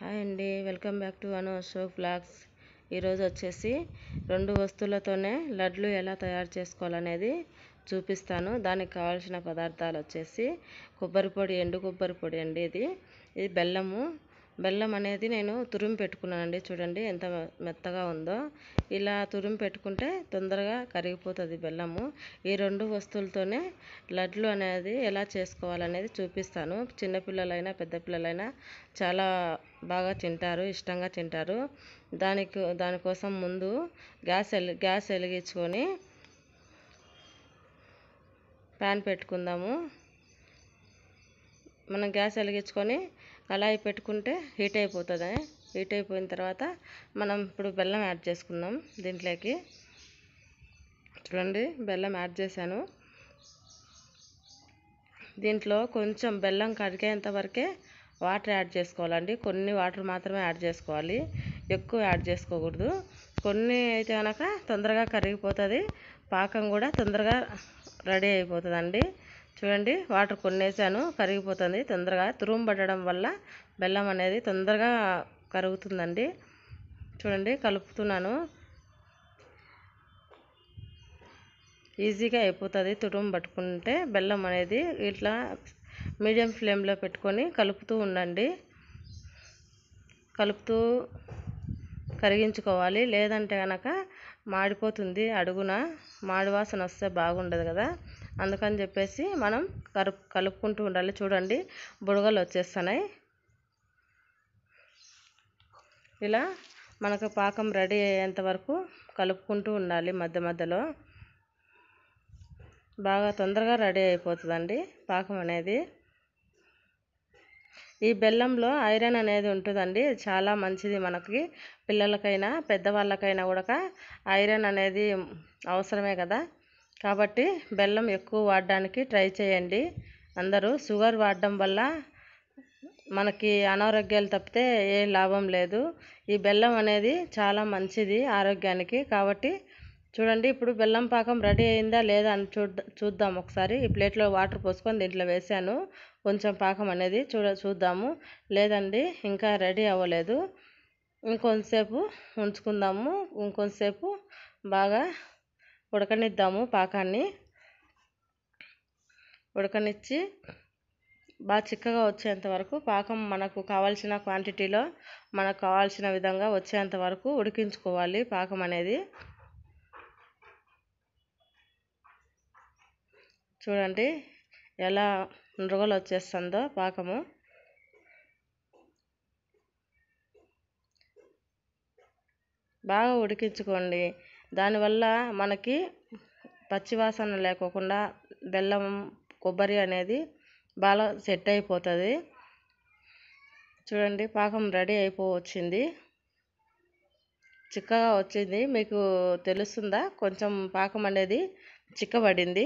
hi అండి welcome back to Anu Ashok blogs ఈరోజు వచ్చేసి రెండు వస్తువులతోనే లడ్లు ఎలా తయారు చేసుకోవాలనేది చూపిస్తాను దానికి కావాల్సిన పదార్థాలు వచ్చేసి కొబ్బరి పొడి ఎండు కొబ్బరి పొడి అండి ఇది ఇది బెల్లము బెల్లం అనేది నేను తురిమి పెట్టుకున్నానండి చూడండి ఎంత మెత్తగా ఉందో ఇలా తురిమి పెట్టుకుంటే తొందరగా కరిగిపోతుంది బెల్లము ఈ రెండు వస్తువులతోనే లడ్లు అనేది ఎలా చేసుకోవాలనేది చూపిస్తాను చిన్నపిల్లలైనా పెద్దపిల్లలైనా చాలా బాగా తింటారు ఇష్టంగా తింటారు దానికి దానికోసం ముందు గ్యాస్ వెలి గ్యాస్ వెలిగించుకొని ప్యాన్ పెట్టుకుందాము మనం గ్యాస్ వెలిగించుకొని అలా పెట్టుకుంటే హీట్ అయిపోతుంది హీట్ అయిపోయిన తర్వాత మనం ఇప్పుడు బెల్లం యాడ్ చేసుకుందాం దీంట్లోకి చూడండి బెల్లం యాడ్ చేశాను దీంట్లో కొంచెం బెల్లం కరిగేంత వరకే వాటర్ యాడ్ చేసుకోవాలండి కొన్ని వాటర్ మాత్రమే యాడ్ చేసుకోవాలి ఎక్కువ యాడ్ చేసుకోకూడదు కొన్ని అయితే కనుక తొందరగా కరిగిపోతుంది పాకం కూడా తొందరగా రెడీ అయిపోతుందండి చూడండి వాటర్ కొన్నేసాను కరిగిపోతుంది తొందరగా తురుము పట్టడం వల్ల బెల్లం అనేది తొందరగా కరుగుతుందండి చూడండి కలుపుతున్నాను ఈజీగా అయిపోతుంది తురుము పట్టుకుంటే బెల్లం అనేది ఇట్లా మీడియం ఫ్లేమ్లో పెట్టుకొని కలుపుతూ ఉండండి కలుపుతూ కరిగించుకోవాలి లేదంటే కనుక మాడిపోతుంది అడుగున మాడి వాసన వస్తే బాగుండదు కదా అందుకని చెప్పేసి మనం కలుపు కలుపుకుంటూ ఉండాలి చూడండి బుడగలు వచ్చేస్తున్నాయి ఇలా మనకు పాకం రెడీ అయ్యేంత వరకు కలుపుకుంటూ ఉండాలి మధ్య మధ్యలో బాగా తొందరగా రెడీ అయిపోతుందండి పాకం అనేది ఈ బెల్లంలో ఐరన్ అనేది ఉంటుందండి చాలా మంచిది మనకి పిల్లలకైనా పెద్దవాళ్ళకైనా కూడా ఐరన్ అనేది అవసరమే కదా కాబట్టి బెల్లం ఎక్కువ వాడడానికి ట్రై చేయండి అందరూ షుగర్ వాడడం వల్ల మనకి అనారోగ్యాలు తప్పితే ఏ లాభం లేదు ఈ బెల్లం అనేది చాలా మంచిది ఆరోగ్యానికి కాబట్టి చూడండి ఇప్పుడు బెల్లం పాకం రెడీ అయిందా లేదా అని చూద్దాం ఒకసారి ఈ ప్లేట్లో వాటర్ పోసుకొని దీంట్లో వేసాను కొంచెం పాకం అనేది చూడ చూద్దాము లేదండి ఇంకా రెడీ అవ్వలేదు ఇంకొంతసేపు ఉంచుకుందాము ఇంకొంతసేపు బాగా ఉడకనిద్దాము పాకాన్ని ఉడకనిచ్చి బాగా చిక్కగా వచ్చేంత వరకు పాకం మనకు కావాల్సిన క్వాంటిటీలో మనకు కావాల్సిన విధంగా వచ్చేంత వరకు ఉడికించుకోవాలి పాకం అనేది చూడండి ఎలా మృగలు వచ్చేస్తుందో పాకము బాగా ఉడికించుకోండి దానివల్ల మనకి పచ్చివాసన లేకోకుండా బెల్లం కొబ్బరి అనేది బాగా సెట్ అయిపోతుంది చూడండి పాకం రెడీ అయిపో వచ్చింది చిక్కగా వచ్చింది మీకు తెలుస్తుందా కొంచెం పాకం అనేది చిక్కబడింది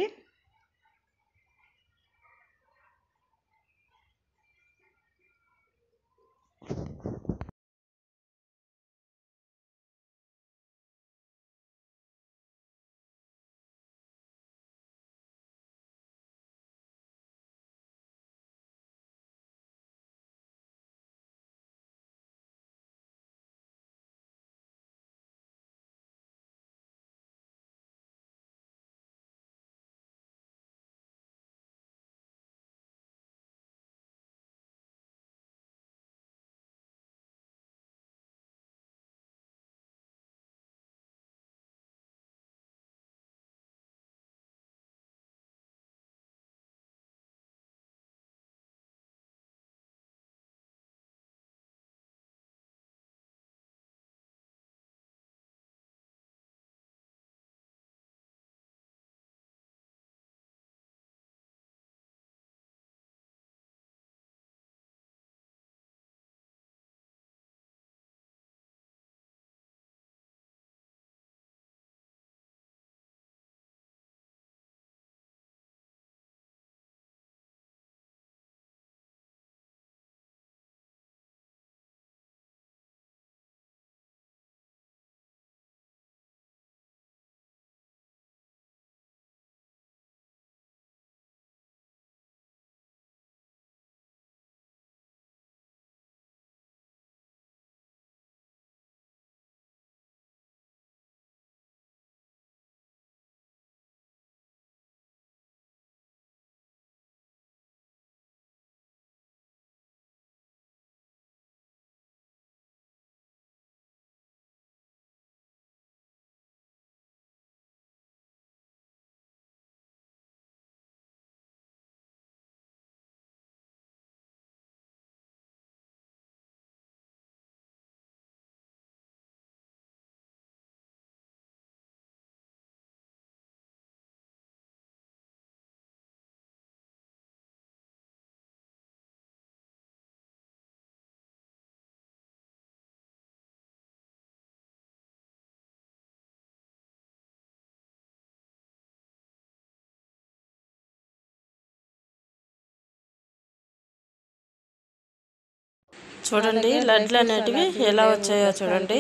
చూడండి లడ్లు అనేటివి ఎలా వచ్చాయో చూడండి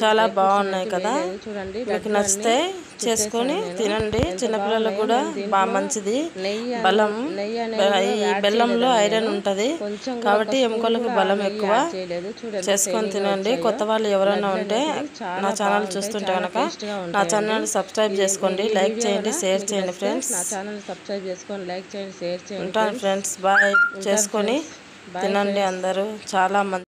చాలా బాగున్నాయి కదా మీకు నచ్చితే చేసుకొని తినండి చిన్నపిల్లలకు కూడా బాగా మంచిది బలం ఈ బెల్లంలో ఐరన్ ఉంటుంది కాబట్టి ఎముకలకు బలం ఎక్కువ చేసుకొని తినండి కొత్త వాళ్ళు ఎవరైనా ఉంటే నా ఛానల్ చూస్తుంటే కనుక నా ఛానల్ సబ్స్క్రైబ్ చేసుకోండి లైక్ చేయండి షేర్ చేయండి ఫ్రెండ్స్ సబ్స్క్రైబ్ చేసుకోండి లైక్ చేయండి షేర్ చేయండి ఉంటాను ఫ్రెండ్స్ బాయ్ చేసుకొని తినండి అందరూ చాలా మంది